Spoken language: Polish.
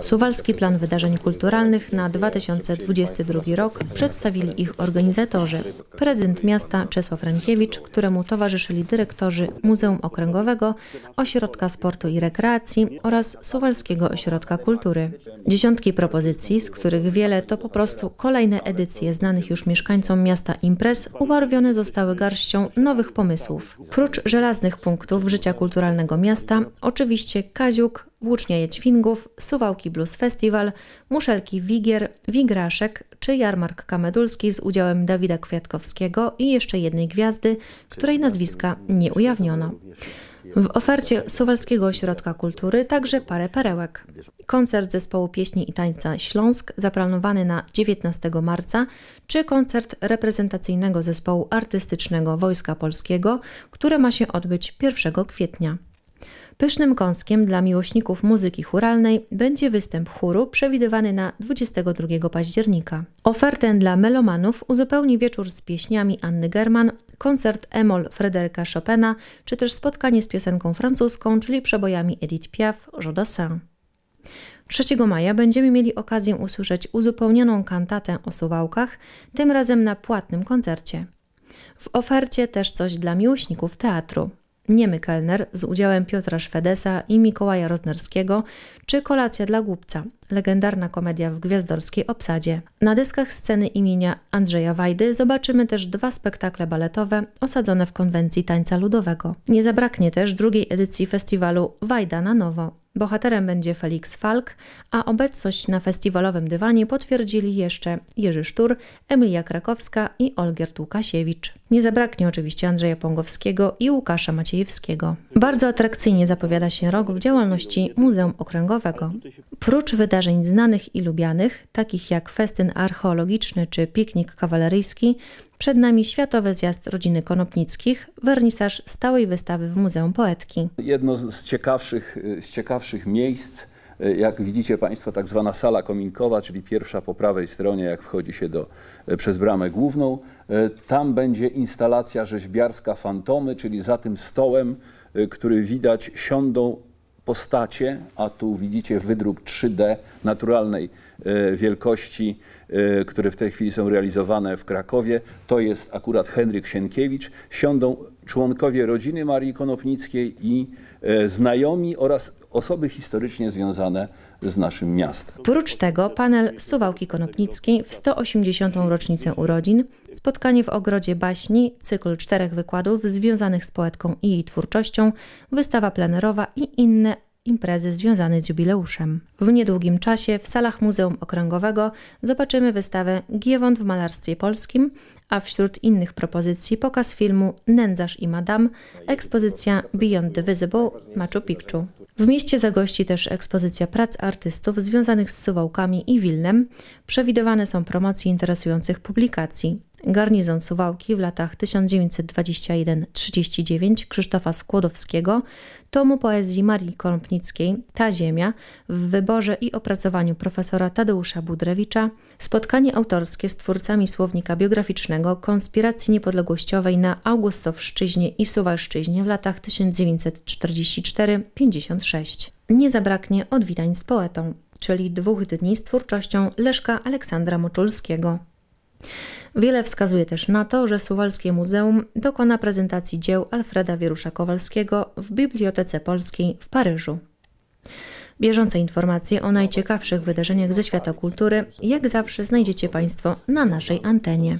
Suwalski Plan Wydarzeń Kulturalnych na 2022 rok przedstawili ich organizatorzy. Prezydent miasta Czesław Rękiewicz, któremu towarzyszyli dyrektorzy Muzeum Okręgowego, Ośrodka Sportu i Rekreacji oraz Suwalskiego Ośrodka Kultury. Dziesiątki propozycji, z których wiele to po prostu kolejne edycje znanych już mieszkańcom miasta imprez, ubarwione zostały garścią nowych pomysłów. Prócz żelaznych punktów życia kulturalnego miasta, oczywiście Kaziuk, Włócznia Jedźwingów, Suwałki Blues Festival, Muszelki Wigier, Wigraszek czy Jarmark kamedulski z udziałem Dawida Kwiatkowskiego i jeszcze jednej gwiazdy, której nazwiska nie ujawniono. W ofercie Suwalskiego Ośrodka Kultury także parę perełek. Koncert zespołu pieśni i tańca Śląsk zaplanowany na 19 marca, czy koncert reprezentacyjnego zespołu artystycznego Wojska Polskiego, które ma się odbyć 1 kwietnia. Pysznym kąskiem dla miłośników muzyki churalnej będzie występ chóru przewidywany na 22 października. Ofertę dla melomanów uzupełni wieczór z pieśniami Anny German, koncert Emol Fryderyka Chopina, czy też spotkanie z piosenką francuską, czyli przebojami Edith Piaf, Jodassin. 3 maja będziemy mieli okazję usłyszeć uzupełnioną kantatę o suwałkach, tym razem na płatnym koncercie. W ofercie też coś dla miłośników teatru. Niemy Kelner z udziałem Piotra Szwedesa i Mikołaja Roznarskiego, czy Kolacja dla głupca, legendarna komedia w gwiazdorskiej obsadzie. Na deskach sceny imienia Andrzeja Wajdy zobaczymy też dwa spektakle baletowe osadzone w konwencji tańca ludowego. Nie zabraknie też drugiej edycji festiwalu Wajda na nowo. Bohaterem będzie Felix Falk, a obecność na festiwalowym dywanie potwierdzili jeszcze Jerzy Sztur, Emilia Krakowska i Olgierd Łukasiewicz. Nie zabraknie oczywiście Andrzeja Pongowskiego i Łukasza Maciejewskiego. Bardzo atrakcyjnie zapowiada się rok w działalności Muzeum Okręgowego. Prócz wydarzeń znanych i lubianych, takich jak festyn archeologiczny czy piknik kawaleryjski, przed nami Światowy Zjazd Rodziny Konopnickich, wernisaż stałej wystawy w Muzeum Poetki. Jedno z ciekawszych, y, z ciekawszych miejsc, y, jak widzicie Państwo, tak zwana sala kominkowa, czyli pierwsza po prawej stronie, jak wchodzi się do, y, przez bramę główną. Tam będzie instalacja rzeźbiarska Fantomy, czyli za tym stołem, który widać, siądą postacie, a tu widzicie wydruk 3D naturalnej e, wielkości, e, które w tej chwili są realizowane w Krakowie. To jest akurat Henryk Sienkiewicz. Siądą członkowie rodziny Marii Konopnickiej i e, znajomi oraz osoby historycznie związane z naszym miastem. Prócz tego panel Suwałki Konopnickiej w 180. rocznicę urodzin, spotkanie w Ogrodzie Baśni, cykl czterech wykładów związanych z poetką i jej twórczością, wystawa plenerowa i inne imprezy związane z jubileuszem. W niedługim czasie w salach Muzeum Okręgowego zobaczymy wystawę Giewont w malarstwie polskim, a wśród innych propozycji pokaz filmu Nędzarz i Madame, ekspozycja Beyond the Visible Machu Picchu. W mieście zagości też ekspozycja prac artystów związanych z Suwałkami i Wilnem. Przewidywane są promocje interesujących publikacji garnizon Suwałki w latach 1921-39 Krzysztofa Skłodowskiego, tomu poezji Marii Korąbnickiej Ta ziemia w wyborze i opracowaniu profesora Tadeusza Budrewicza, spotkanie autorskie z twórcami słownika biograficznego konspiracji niepodległościowej na Augustowszczyźnie i Suwalszczyźnie w latach 1944-56. Nie zabraknie odwitań z poetą, czyli dwóch dni z twórczością Leszka Aleksandra Moczulskiego. Wiele wskazuje też na to, że Suwalskie Muzeum dokona prezentacji dzieł Alfreda Wierusza Kowalskiego w Bibliotece Polskiej w Paryżu. Bieżące informacje o najciekawszych wydarzeniach ze świata kultury, jak zawsze, znajdziecie Państwo na naszej antenie.